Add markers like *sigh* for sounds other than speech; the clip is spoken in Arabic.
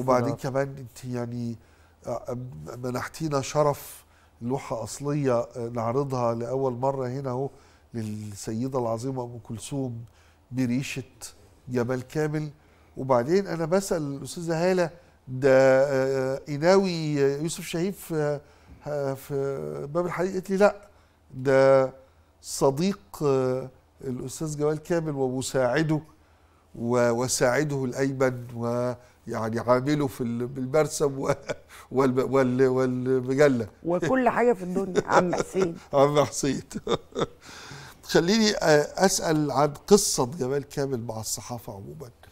وبعدين آه. كمان انت يعني آه، منحتينا شرف لوحه اصليه آه، نعرضها لاول مره هنا اهو للسيده العظيمه ام كلثوم بريشه جمال كامل وبعدين انا بسال الاستاذه هاله ده قناوي يوسف شهيب في في باب الحديقه قالت لي لا ده صديق الاستاذ جمال كامل ومساعده وساعده الايمن و يعني عامله في بالبرسم والمجله وكل حاجه في الدنيا *laughs* عم حسين عم حسين *laughs* خليني اسال عن قصه جمال كامل مع الصحافه عموما